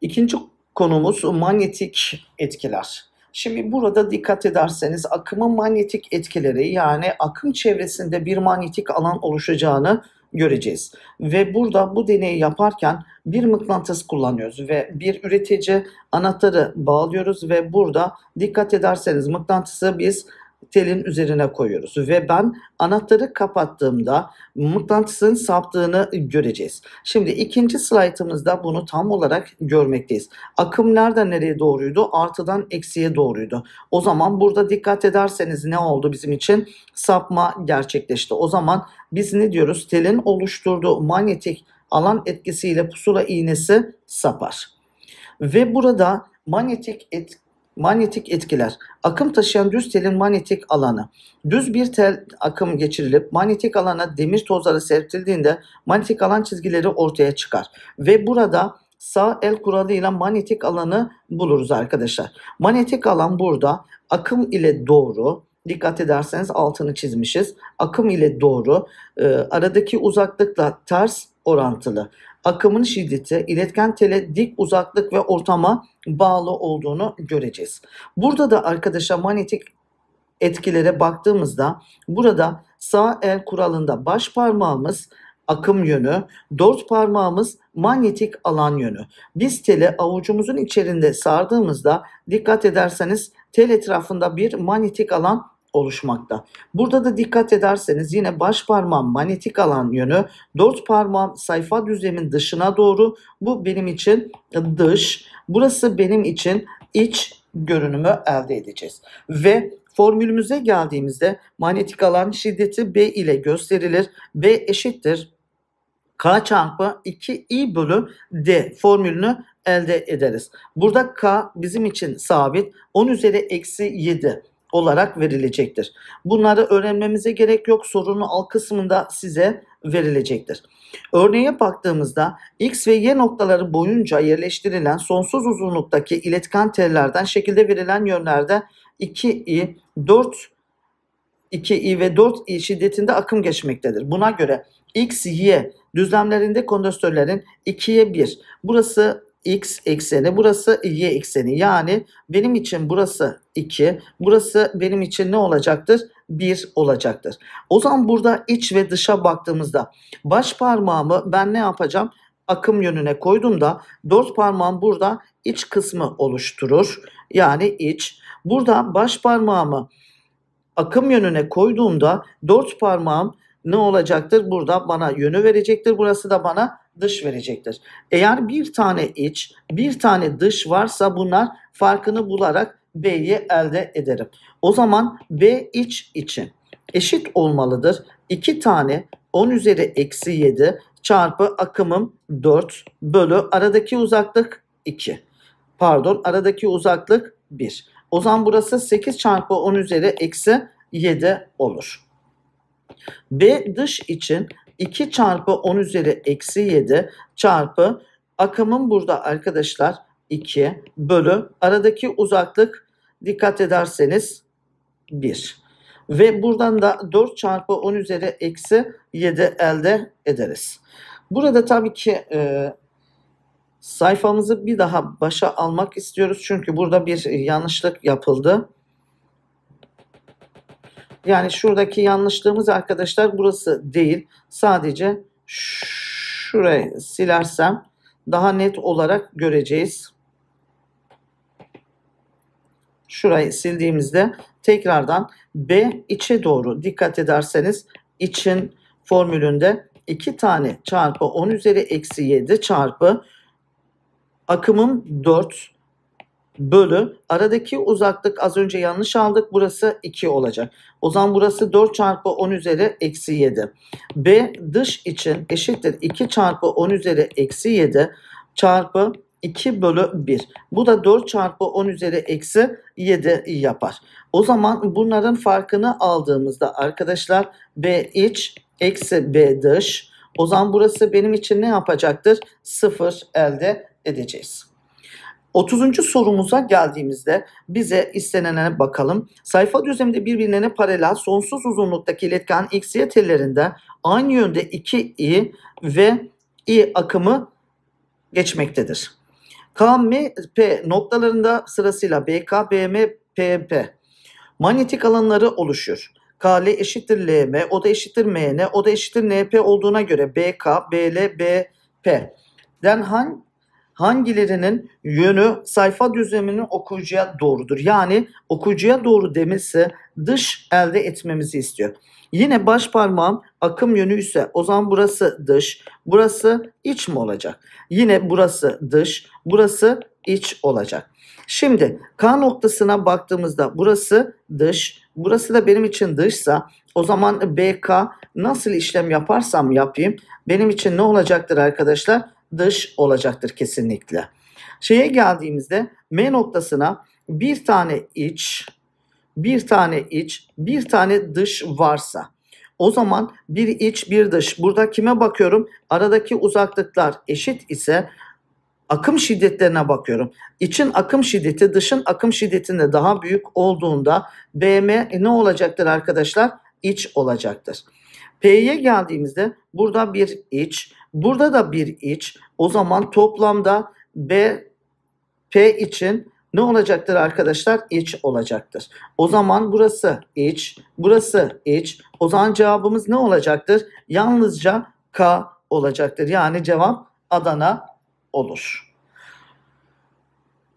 İkinci konumuz manyetik etkiler. Şimdi burada dikkat ederseniz akımın manyetik etkileri yani akım çevresinde bir manyetik alan oluşacağını göreceğiz. Ve burada bu deneyi yaparken bir mıknatıs kullanıyoruz ve bir üretici anahtarı bağlıyoruz ve burada dikkat ederseniz mıknatısı biz telin üzerine koyuyoruz ve ben anahtarı kapattığımda mıknatısın saptığını göreceğiz. Şimdi ikinci slaytımızda bunu tam olarak görmekteyiz. Akım nereden nereye doğruydu? Artıdan eksiye doğruydu. O zaman burada dikkat ederseniz ne oldu bizim için? Sapma gerçekleşti. O zaman biz ne diyoruz? Telin oluşturduğu manyetik alan etkisiyle pusula iğnesi sapar. Ve burada manyetik etki manyetik etkiler. Akım taşıyan düz telin manyetik alanı. Düz bir tel akım geçirilip manyetik alana demir tozları serpildiğinde manyetik alan çizgileri ortaya çıkar. Ve burada sağ el kuralıyla manyetik alanı buluruz arkadaşlar. Manyetik alan burada akım ile doğru, dikkat ederseniz altını çizmişiz. Akım ile doğru, e, aradaki uzaklıkla ters orantılı. Akımın şiddeti, iletken tele dik uzaklık ve ortama bağlı olduğunu göreceğiz. Burada da arkadaşa manyetik etkilere baktığımızda burada sağ el kuralında baş parmağımız akım yönü, dört parmağımız manyetik alan yönü. Biz tele avucumuzun içerisinde sardığımızda dikkat ederseniz tel etrafında bir manyetik alan oluşmakta. Burada da dikkat ederseniz yine baş parmağım manyetik alan yönü, dört parmağım sayfa düzlemin dışına doğru. Bu benim için dış, burası benim için iç görünümü elde edeceğiz. Ve formülümüze geldiğimizde manyetik alan şiddeti B ile gösterilir. B eşittir K çarpı 2i bölü D formülünü elde ederiz. Burada K bizim için sabit. 10 üzeri eksi 7 olarak verilecektir. Bunları öğrenmemize gerek yok. Sorunun alt kısmında size verilecektir. Örneğe baktığımızda x ve y noktaları boyunca yerleştirilen sonsuz uzunluktaki iletken tellerden şekilde verilen yönlerde 2i, 4 2i ve 4i şiddetinde akım geçmektedir. Buna göre x, y düzlemlerinde kondensatörlerin 2'ye 1. Burası x ekseni burası y ekseni yani benim için burası 2 burası benim için ne olacaktır 1 olacaktır. O zaman burada iç ve dışa baktığımızda baş parmağımı ben ne yapacağım akım yönüne koyduğumda dört parmağım burada iç kısmı oluşturur yani iç burada baş parmağımı akım yönüne koyduğumda dört parmağım ne olacaktır burada bana yönü verecektir burası da bana dış verecektir. Eğer bir tane iç, bir tane dış varsa bunlar farkını bularak B'yi elde ederim. O zaman B iç için eşit olmalıdır. 2 tane 10 üzeri eksi 7 çarpı akımım 4 bölü aradaki uzaklık 2. Pardon aradaki uzaklık 1. O zaman burası 8 çarpı 10 üzeri eksi 7 olur. B dış için 2 çarpı 10 üzeri eksi 7 çarpı akımın burada arkadaşlar 2 bölü aradaki uzaklık dikkat ederseniz 1. Ve buradan da 4 çarpı 10 üzeri eksi 7 elde ederiz. Burada tabii ki e, sayfamızı bir daha başa almak istiyoruz. Çünkü burada bir yanlışlık yapıldı. Yani şuradaki yanlışlığımız arkadaşlar burası değil. Sadece şurayı silersem daha net olarak göreceğiz. Şurayı sildiğimizde tekrardan B içe doğru dikkat ederseniz için formülünde 2 tane çarpı 10 üzeri eksi 7 çarpı akımım 4 bölü aradaki uzaklık az önce yanlış aldık burası 2 olacak. O zaman burası 4 çarpı 10 üzeri eksi 7. B dış için eşittir 2 çarpı 10 üzeri eksi 7 çarpı 2 bölü 1. Bu da 4 çarpı 10 üzeri eksi 7 yapar. O zaman bunların farkını aldığımızda arkadaşlar B iç eksi B dış. O zaman burası benim için ne yapacaktır? 0 elde edeceğiz. 30. sorumuza geldiğimizde bize istenene bakalım. Sayfa düzleminde birbirine paralel sonsuz uzunluktaki iletken x y tellerinde aynı yönde 2 i ve i akımı geçmektedir. KMP noktalarında sırasıyla BK, BM, PP manyetik alanları oluşur. KL eşittir LM, o da eşittir MN, o da eşittir NP olduğuna göre BK, BL, BP den hangi hangilerinin yönü sayfa düzeninin okuyucuya doğrudur. Yani okuyucuya doğru demesi dış elde etmemizi istiyor. Yine baş parmağım akım yönü ise o zaman burası dış, burası iç mi olacak? Yine burası dış, burası iç olacak. Şimdi K noktasına baktığımızda burası dış, burası da benim için dışsa o zaman BK nasıl işlem yaparsam yapayım benim için ne olacaktır arkadaşlar? dış olacaktır kesinlikle. Şeye geldiğimizde M noktasına bir tane iç, bir tane iç, bir tane dış varsa o zaman bir iç bir dış. Burada kime bakıyorum? Aradaki uzaklıklar eşit ise akım şiddetlerine bakıyorum. İçin akım şiddeti dışın akım şiddetinde daha büyük olduğunda BM ne olacaktır arkadaşlar? İç olacaktır. P'ye geldiğimizde burada bir iç, Burada da bir iç. O zaman toplamda B P için ne olacaktır arkadaşlar? İç olacaktır. O zaman burası iç, burası iç. O zaman cevabımız ne olacaktır? Yalnızca K olacaktır. Yani cevap Adana olur.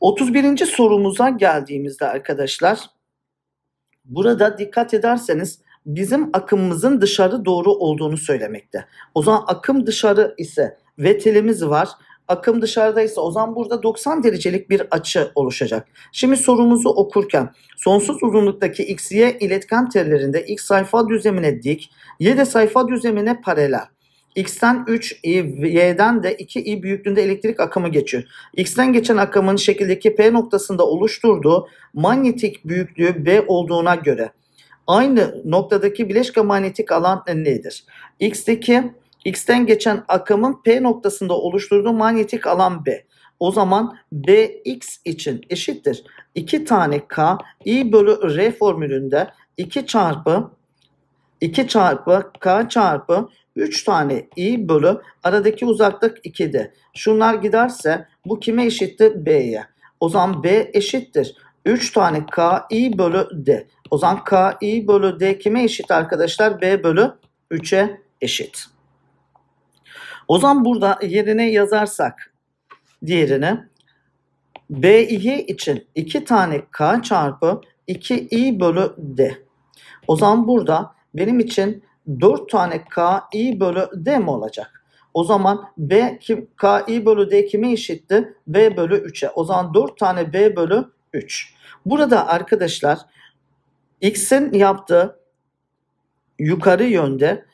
31. sorumuza geldiğimizde arkadaşlar burada dikkat ederseniz bizim akımımızın dışarı doğru olduğunu söylemekte. O zaman akım dışarı ise ve telimiz var. Akım dışarıdaysa, o zaman burada 90 derecelik bir açı oluşacak. Şimdi sorumuzu okurken sonsuz uzunluktaki x, y iletken tellerinde x sayfa düzlemine dik, y de sayfa düzlemine paralel. X'ten 3 y'den de 2 i büyüklüğünde elektrik akımı geçiyor. X'ten geçen akımın şekildeki P noktasında oluşturduğu manyetik büyüklüğü B olduğuna göre aynı noktadaki bileşke manyetik alan nedir? X'deki, X'ten geçen akımın P noktasında oluşturduğu manyetik alan B. O zaman BX için eşittir. 2 tane K I bölü R formülünde 2 çarpı 2 çarpı K çarpı 3 tane i bölü aradaki uzaklık 2'de. Şunlar giderse bu kime eşittir? B'ye. O zaman B eşittir. 3 tane ki bölü d. O zaman ki bölü d kime eşit arkadaşlar? b bölü 3'e eşit. O zaman burada yerine yazarsak diğerini Bİ için 2 tane K çarpı 2i bölü d. O zaman burada benim için 4 tane ki bölü d mi olacak? O zaman b ki bölü d kime eşitti? b bölü 3'e. O zaman 4 tane b bölü 3. Burada arkadaşlar X'in yaptığı yukarı yönde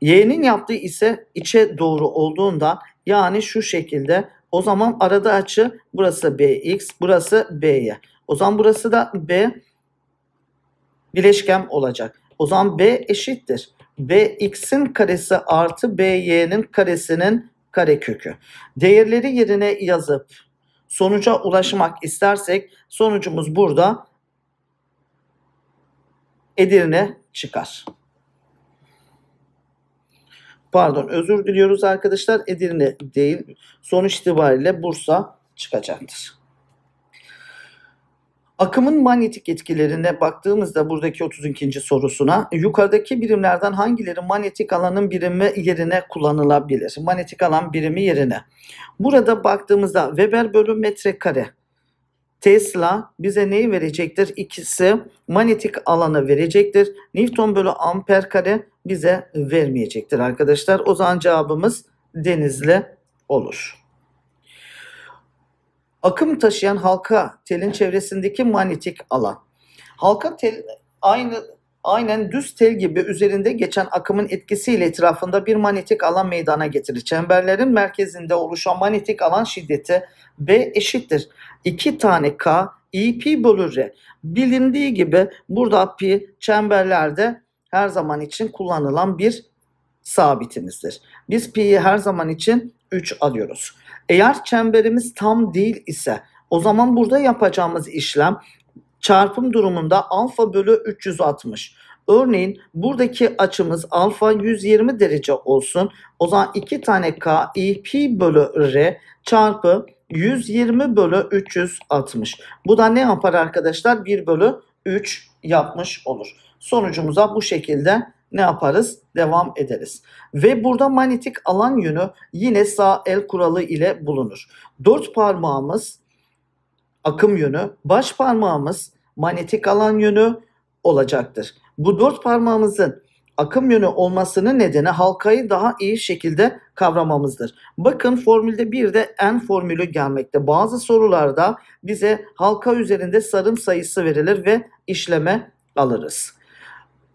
Y'nin yaptığı ise içe doğru olduğunda, yani şu şekilde o zaman arada açı burası BX burası B'ye. O zaman burası da B bileşkem olacak. O zaman B eşittir. BX'in karesi artı BY'nin karesinin karekökü. Değerleri yerine yazıp sonuca ulaşmak istersek sonucumuz burada Edirne çıkar. Pardon özür diliyoruz arkadaşlar. Edirne değil sonuç itibariyle Bursa çıkacaktır. Akımın manyetik etkilerine baktığımızda buradaki 32. sorusuna yukarıdaki birimlerden hangileri manyetik alanın birimi yerine kullanılabilir? Manyetik alan birimi yerine. Burada baktığımızda Weber bölü metrekare Tesla bize neyi verecektir? İkisi manyetik alanı verecektir. Newton bölü amper kare bize vermeyecektir arkadaşlar. O zaman cevabımız denizli olur. Akım taşıyan halka telin çevresindeki manyetik alan. Halka tel aynı aynen düz tel gibi üzerinde geçen akımın etkisiyle etrafında bir manyetik alan meydana getirir. Çemberlerin merkezinde oluşan manyetik alan şiddeti B eşittir. 2 tane K i pi bölü R. Bilindiği gibi burada pi çemberlerde her zaman için kullanılan bir sabitimizdir. Biz pi'yi her zaman için 3 alıyoruz. Eğer çemberimiz tam değil ise o zaman burada yapacağımız işlem çarpım durumunda alfa bölü 360. Örneğin buradaki açımız alfa 120 derece olsun. O zaman 2 tane k i pi bölü r çarpı 120 bölü 360. Bu da ne yapar arkadaşlar? 1 bölü 3 yapmış olur. Sonucumuza bu şekilde ne yaparız? Devam ederiz. Ve burada manyetik alan yönü yine sağ el kuralı ile bulunur. Dört parmağımız akım yönü, baş parmağımız manyetik alan yönü olacaktır. Bu dört parmağımızın akım yönü olmasının nedeni halkayı daha iyi şekilde kavramamızdır. Bakın formülde bir de en formülü gelmekte. Bazı sorularda bize halka üzerinde sarım sayısı verilir ve işleme alırız.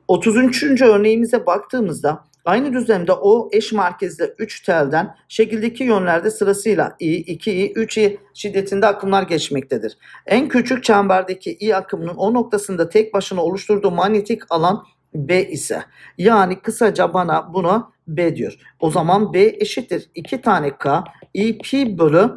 33. örneğimize baktığımızda aynı düzlemde o eş merkezde 3 telden şekildeki yönlerde sırasıyla i, 2 i, 3 i şiddetinde akımlar geçmektedir. En küçük çemberdeki i akımının o noktasında tek başına oluşturduğu manyetik alan B ise yani kısaca bana bunu B diyor. O zaman B eşittir 2 tane K i pi bölü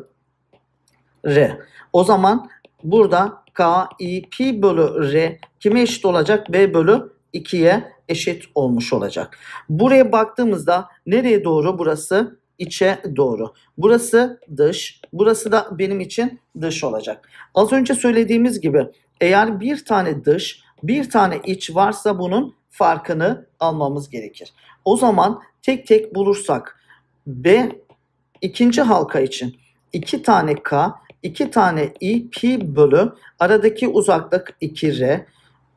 R. O zaman burada K i pi bölü R kime eşit olacak? B bölü 2'ye eşit olmuş olacak. Buraya baktığımızda nereye doğru burası? içe doğru. Burası dış, burası da benim için dış olacak. Az önce söylediğimiz gibi eğer bir tane dış, bir tane iç varsa bunun farkını almamız gerekir. O zaman tek tek bulursak B ikinci halka için 2 tane K, 2 tane I, pi bölü aradaki uzaklık 2R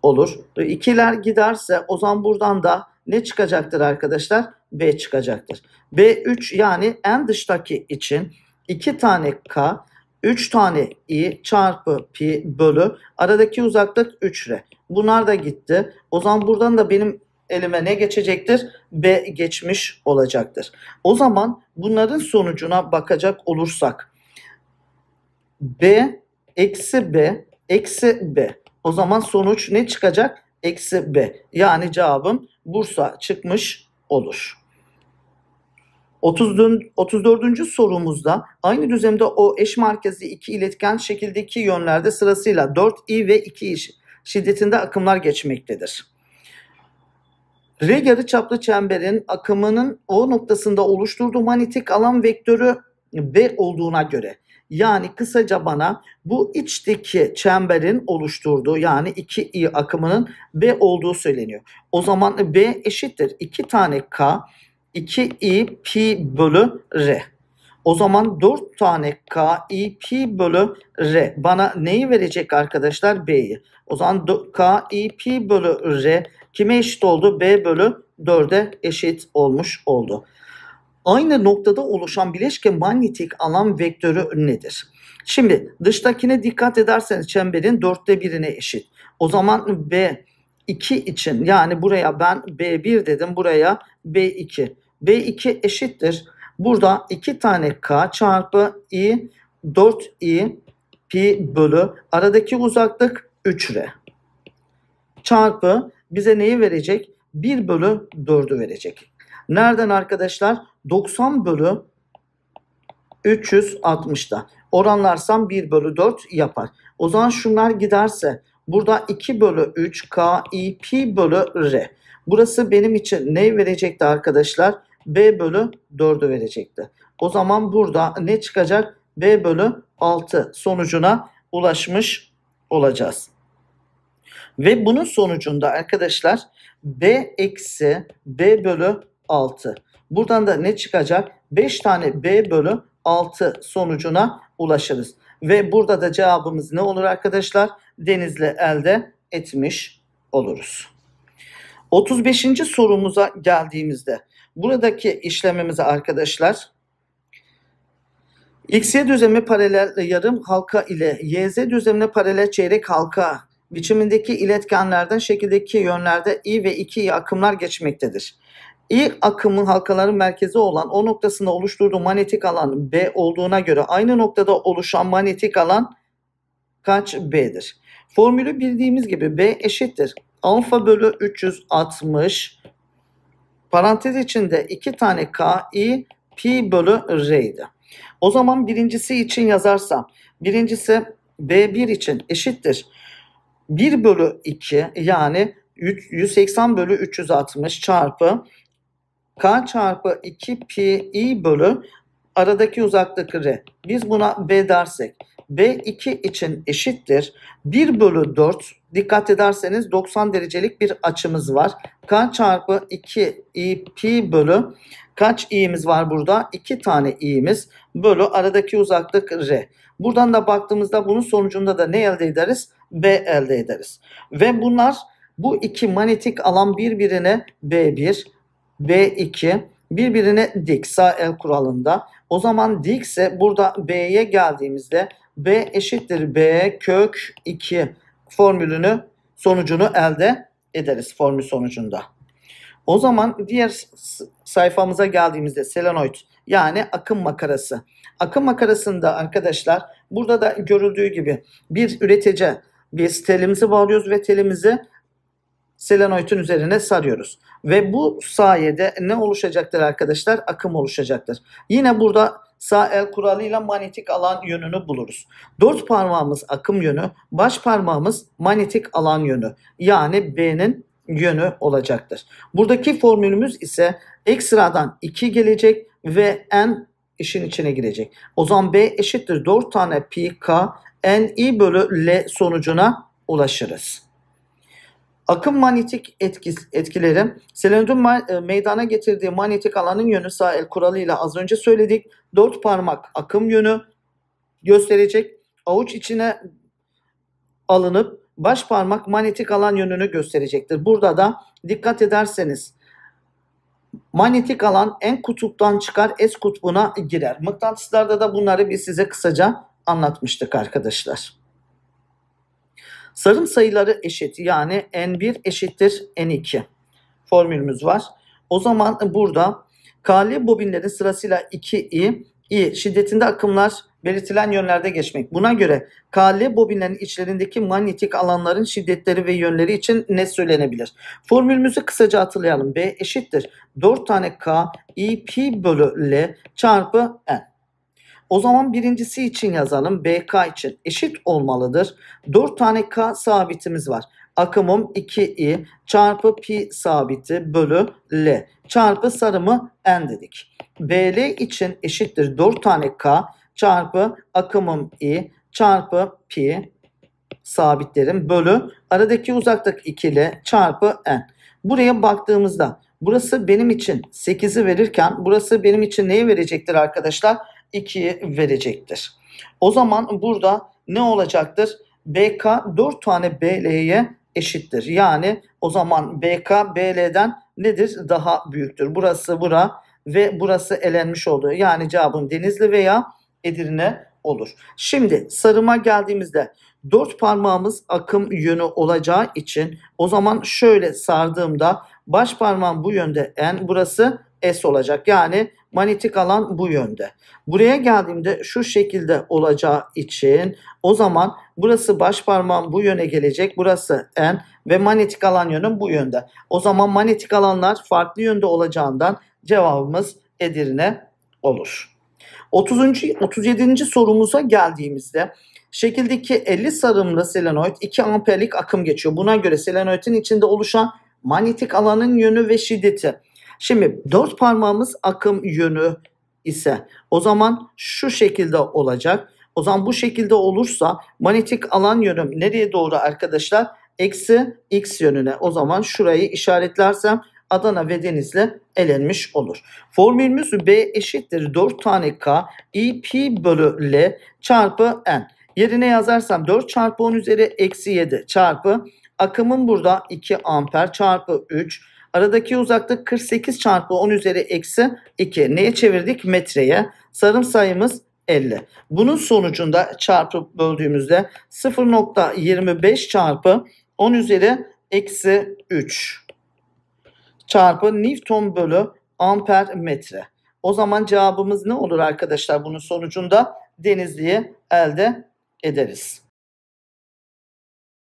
olur. İkiler giderse o zaman buradan da ne çıkacaktır arkadaşlar? B çıkacaktır. B3 yani en dıştaki için 2 tane K 3 tane i çarpı pi bölü aradaki uzaklık 3 r. Bunlar da gitti. O zaman buradan da benim elime ne geçecektir? B geçmiş olacaktır. O zaman bunların sonucuna bakacak olursak B eksi B eksi B o zaman sonuç ne çıkacak? Eksi B. Yani cevabım Bursa çıkmış olur. 34. sorumuzda aynı düzlemde o eş merkezli iki iletken şekildeki yönlerde sırasıyla 4 i ve 2 i şiddetinde akımlar geçmektedir. R çaplı çemberin akımının O noktasında oluşturduğu manyetik alan vektörü B olduğuna göre yani kısaca bana bu içteki çemberin oluşturduğu yani 2i akımının B olduğu söyleniyor. O zaman B eşittir 2 tane K 2i pi bölü R. O zaman 4 tane K i pi bölü R bana neyi verecek arkadaşlar? B'yi. O zaman K i pi bölü R kime eşit oldu? B bölü 4'e eşit olmuş oldu aynı noktada oluşan bileşke manyetik alan vektörü nedir? Şimdi dıştakine dikkat ederseniz çemberin dörtte birine eşit. O zaman B2 için yani buraya ben B1 dedim buraya B2. B2 eşittir. Burada 2 tane K çarpı I 4i pi bölü aradaki uzaklık 3r çarpı bize neyi verecek? 1 bölü 4'ü verecek. Nereden arkadaşlar? 90 bölü 360'da. Oranlarsam 1 bölü 4 yapar. O zaman şunlar giderse burada 2 bölü 3 K I P bölü R. Burası benim için ne verecekti arkadaşlar? B bölü 4'ü verecekti. O zaman burada ne çıkacak? B bölü 6 sonucuna ulaşmış olacağız. Ve bunun sonucunda arkadaşlar b eksi b bölü 6. Buradan da ne çıkacak? 5 tane b bölü 6 sonucuna ulaşırız. Ve burada da cevabımız ne olur arkadaşlar? Denizli elde etmiş oluruz. 35. sorumuza geldiğimizde buradaki işlemimizi arkadaşlar XY düzlemi paralel yarım halka ile YZ düzlemine paralel çeyrek halka biçimindeki iletkenlerden şekildeki yönlerde i ve 2i akımlar geçmektedir. İ akımın halkaların merkezi olan o noktasında oluşturduğu manyetik alan B olduğuna göre aynı noktada oluşan manyetik alan kaç B'dir? Formülü bildiğimiz gibi B eşittir. Alfa bölü 360 parantez içinde 2 tane K i pi bölü R'ydi. O zaman birincisi için yazarsam birincisi B1 için eşittir. 1 bölü 2 yani 180 bölü 360 çarpı k çarpı 2 pi bölü aradaki uzaklık r. Biz buna b dersek b2 için eşittir 1 bölü 4 dikkat ederseniz 90 derecelik bir açımız var. k çarpı 2 i pi bölü Kaç i'miz var burada? 2 tane i'miz bölü aradaki uzaklık r. Buradan da baktığımızda bunun sonucunda da ne elde ederiz? B elde ederiz. Ve bunlar bu iki manyetik alan birbirine B1, B2 birbirine dik sağ el kuralında. O zaman dikse burada B'ye geldiğimizde B eşittir B kök 2 formülünü sonucunu elde ederiz formül sonucunda. O zaman diğer sayfamıza geldiğimizde selenoid yani akım makarası. Akım makarasında arkadaşlar burada da görüldüğü gibi bir üretici bir telimizi bağlıyoruz ve telimizi selenoidin üzerine sarıyoruz. Ve bu sayede ne oluşacaktır arkadaşlar? Akım oluşacaktır. Yine burada sağ el kuralıyla manyetik alan yönünü buluruz. Dört parmağımız akım yönü, baş parmağımız manyetik alan yönü. Yani B'nin yönü olacaktır. Buradaki formülümüz ise x sıradan 2 gelecek ve n işin içine girecek. O zaman b eşittir 4 tane pi k n i bölü l sonucuna ulaşırız. Akım manyetik etkis, etkileri selenoidun e, meydana getirdiği manyetik alanın yönü sağ el kuralıyla az önce söyledik. 4 parmak akım yönü gösterecek. Avuç içine alınıp baş parmak manyetik alan yönünü gösterecektir. Burada da dikkat ederseniz manyetik alan en kutuptan çıkar es kutbuna girer. Mıknatıslarda da bunları biz size kısaca anlatmıştık arkadaşlar. Sarım sayıları eşit yani N1 eşittir N2 formülümüz var. O zaman burada KL bobinlerin sırasıyla 2i, i şiddetinde akımlar belirtilen yönlerde geçmek. Buna göre KL bobinlerin içlerindeki manyetik alanların şiddetleri ve yönleri için ne söylenebilir? Formülümüzü kısaca hatırlayalım. B eşittir. 4 tane K i pi bölü L çarpı N. O zaman birincisi için yazalım. BK için eşit olmalıdır. 4 tane K sabitimiz var. Akımım 2i çarpı pi sabiti bölü L çarpı sarımı N dedik. BL için eşittir 4 tane K çarpı akımım i çarpı pi sabitlerim bölü aradaki uzaklık ikili çarpı n. Buraya baktığımızda burası benim için 8'i verirken burası benim için neyi verecektir arkadaşlar? 2'yi verecektir. O zaman burada ne olacaktır? BK 4 tane BL'ye eşittir. Yani o zaman BK BL'den nedir? Daha büyüktür. Burası bura ve burası elenmiş oldu. Yani cevabım Denizli veya Edirne olur. Şimdi sarıma geldiğimizde dört parmağımız akım yönü olacağı için o zaman şöyle sardığımda baş parmağım bu yönde N burası S olacak. Yani manyetik alan bu yönde. Buraya geldiğimde şu şekilde olacağı için o zaman burası baş parmağım bu yöne gelecek. Burası N ve manyetik alan yönüm bu yönde. O zaman manyetik alanlar farklı yönde olacağından cevabımız Edirne olur. 30. 37. sorumuza geldiğimizde şekildeki 50 sarımlı selenoid 2 amperlik akım geçiyor. Buna göre selenoidin içinde oluşan manyetik alanın yönü ve şiddeti. Şimdi 4 parmağımız akım yönü ise o zaman şu şekilde olacak. O zaman bu şekilde olursa manyetik alan yönüm nereye doğru arkadaşlar? Eksi x yönüne. O zaman şurayı işaretlersem Adana ve Denizli elenmiş olur. Formülümüz B eşittir 4 tane K i pi bölü L çarpı N. Yerine yazarsam 4 çarpı 10 üzeri eksi 7 çarpı akımın burada 2 amper çarpı 3 Aradaki uzaklık 48 çarpı 10 üzeri eksi 2. Neye çevirdik? Metreye. Sarım sayımız 50. Bunun sonucunda çarpı böldüğümüzde 0.25 çarpı 10 üzeri eksi 3 çarpı Newton bölü amper metre. O zaman cevabımız ne olur arkadaşlar? Bunun sonucunda denizliği elde ederiz.